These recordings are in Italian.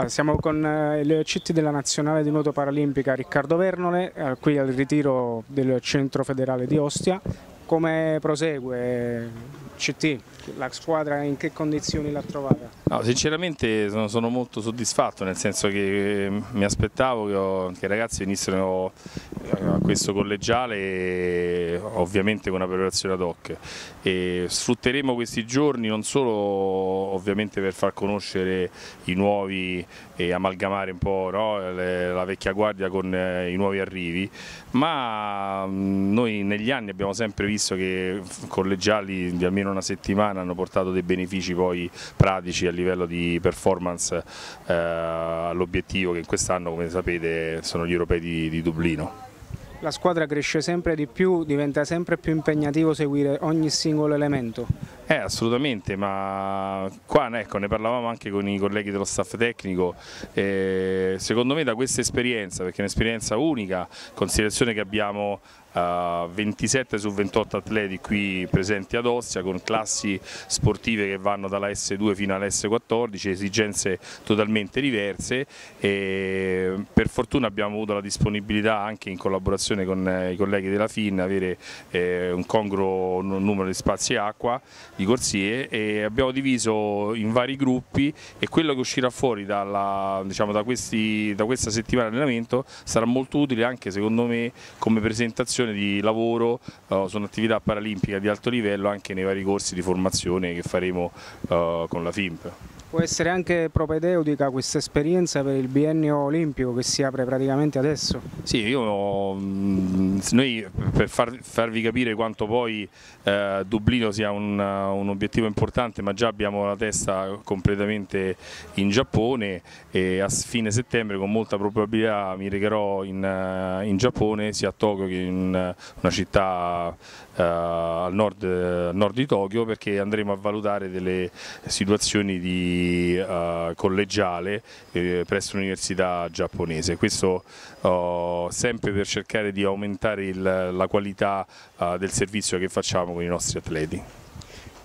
Ah, siamo con il eh, CT della Nazionale di Nuoto Paralimpica Riccardo Vernole, eh, qui al ritiro del Centro Federale di Ostia come prosegue CT, la squadra in che condizioni l'ha trovata? No, sinceramente sono, sono, molto soddisfatto, nel senso che eh, mi aspettavo che, ho, che i ragazzi venissero eh, a questo collegiale eh, ovviamente con una preparazione ad hoc. E sfrutteremo questi giorni non solo ovviamente per far conoscere i nuovi e amalgamare un po' no, la vecchia guardia con i nuovi arrivi, ma mm, noi negli anni abbiamo sempre visto visto che collegiali di almeno una settimana hanno portato dei benefici poi pratici a livello di performance eh, all'obiettivo che quest'anno come sapete sono gli europei di, di Dublino. La squadra cresce sempre di più, diventa sempre più impegnativo seguire ogni singolo elemento. Eh, assolutamente, ma qua ecco, ne parlavamo anche con i colleghi dello staff tecnico, eh, secondo me da questa esperienza, perché è un'esperienza unica, considerazione che abbiamo 27 eh, su 28 atleti qui presenti ad Ostia con classi sportive che vanno dalla S2 fino alla s 14 esigenze totalmente diverse e per fortuna abbiamo avuto la disponibilità anche in collaborazione con eh, i colleghi della FIN avere eh, un congruo numero di spazi acqua di corsie e abbiamo diviso in vari gruppi e quello che uscirà fuori dalla, diciamo, da, questi, da, questa settimana di allenamento sarà molto utile anche secondo me come presentazione di lavoro uh, su un'attività paralimpica di alto livello anche nei vari corsi di formazione che faremo uh, con la FIMP. Può essere anche propedeutica questa esperienza per il biennio olimpico che si apre praticamente adesso? Sì, io, mm, noi per far, farvi capire quanto poi eh, Dublino sia un, un, obiettivo importante, ma già abbiamo la testa completamente in Giappone e a fine settembre con molta probabilità mi recherò in, eh, in Giappone, sia a Tokyo che in una città eh, al, nord, nord di Tokyo perché andremo a valutare delle situazioni di uh, collegiale eh, presso l'università giapponese. Questo uh, sempre per cercare di aumentare il, la qualità uh, del servizio che facciamo con i nostri atleti.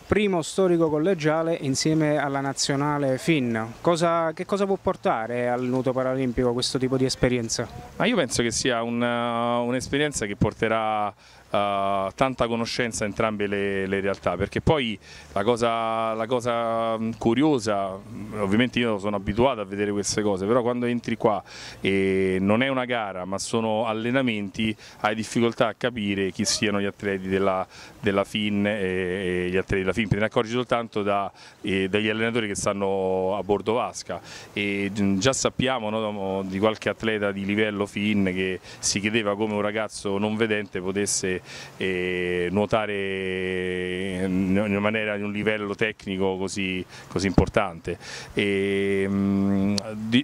Primo storico collegiale insieme alla nazionale FIN, cosa, che cosa può portare al nuoto paralimpico questo tipo di esperienza? Ma io penso che sia un'esperienza un che porterà eh, tanta conoscenza entrambe le, le, realtà perché poi la cosa, la cosa mm, curiosa mm, ovviamente io sono abituato a vedere queste cose però quando entri qua e non è una gara ma sono allenamenti hai difficoltà a capire chi siano gli atleti della, della FIN e, e, gli atleti della FIN te ne accorgi soltanto da, eh, dagli allenatori che stanno a bordo vasca e mm, già sappiamo no, di qualche atleta di livello FIN che si chiedeva come un ragazzo non vedente potesse e nuotare in maniera di un livello tecnico così, così importante. E, mm,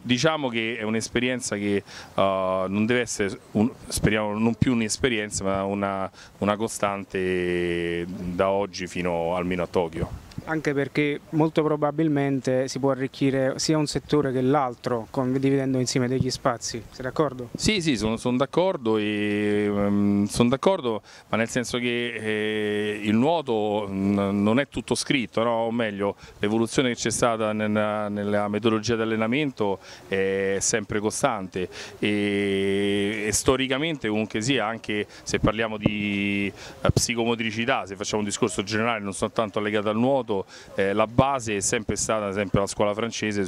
diciamo che è un'esperienza che uh, non deve essere, un, speriamo non più un'esperienza ma una, una costante da oggi fino almeno a Tokyo anche perché molto probabilmente si può arricchire sia un settore che l'altro condividendo insieme degli spazi, sei d'accordo? Sì, sì, sono, sono d'accordo, um, son ma nel senso che eh, il nuoto mm, non è tutto scritto, no? o meglio l'evoluzione che c'è stata nella, nella metodologia di allenamento è sempre costante e, e storicamente comunque sia, anche se parliamo di eh, psicomotricità, se facciamo un discorso generale non soltanto legato al nuoto, eh, la base è sempre stata sempre la scuola francese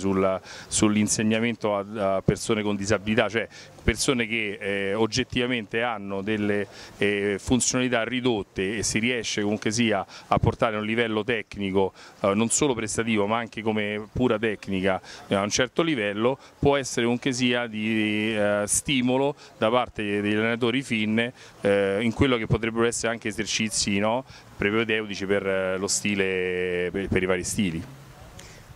sull'insegnamento a, a, persone con disabilità, cioè persone che eh, oggettivamente hanno delle eh, funzionalità ridotte e si riesce comunque sia a portare a un livello tecnico eh, non solo prestativo ma anche come pura tecnica eh, a un certo livello può essere comunque sia di eh, stimolo da parte degli allenatori finne in quello che potrebbero essere anche esercizi no? propedeutici per eh, lo stile, per, per i vari stili.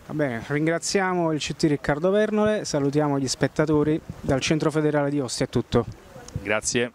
Va bene, ringraziamo il CT Riccardo Vernole, salutiamo gli spettatori, dal Centro Federale di Ostia è tutto. Grazie.